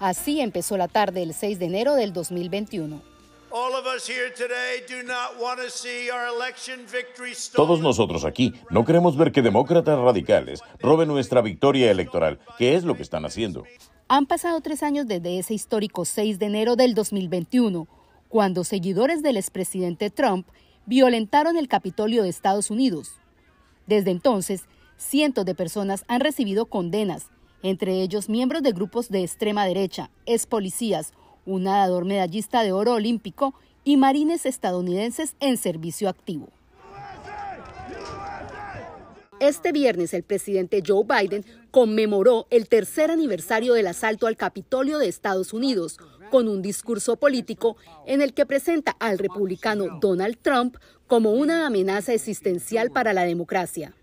Así empezó la tarde el 6 de enero del 2021. Todos nosotros aquí no queremos ver que demócratas radicales roben nuestra victoria electoral, que es lo que están haciendo. Han pasado tres años desde ese histórico 6 de enero del 2021, cuando seguidores del expresidente Trump violentaron el Capitolio de Estados Unidos. Desde entonces, cientos de personas han recibido condenas, entre ellos miembros de grupos de extrema derecha, ex policías, un nadador medallista de oro olímpico y marines estadounidenses en servicio activo. Este viernes el presidente Joe Biden conmemoró el tercer aniversario del asalto al Capitolio de Estados Unidos con un discurso político en el que presenta al republicano Donald Trump como una amenaza existencial para la democracia.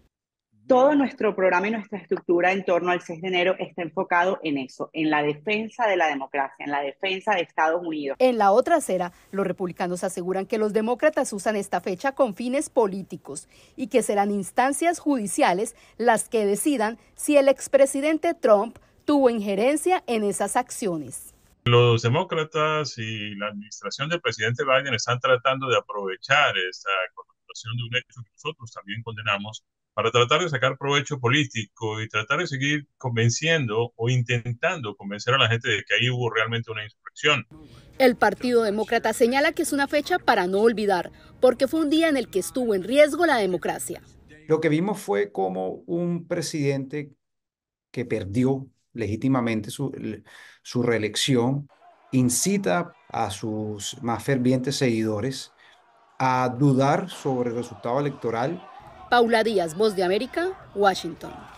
Todo nuestro programa y nuestra estructura en torno al 6 de enero está enfocado en eso, en la defensa de la democracia, en la defensa de Estados Unidos. En la otra acera, los republicanos aseguran que los demócratas usan esta fecha con fines políticos y que serán instancias judiciales las que decidan si el expresidente Trump tuvo injerencia en esas acciones. Los demócratas y la administración del presidente Biden están tratando de aprovechar esta connotación de un hecho que nosotros también condenamos para tratar de sacar provecho político y tratar de seguir convenciendo o intentando convencer a la gente de que ahí hubo realmente una insurrección. El Partido Demócrata señala que es una fecha para no olvidar, porque fue un día en el que estuvo en riesgo la democracia. Lo que vimos fue como un presidente que perdió legítimamente su, su reelección incita a sus más fervientes seguidores a dudar sobre el resultado electoral Paula Díaz, Voz de América, Washington.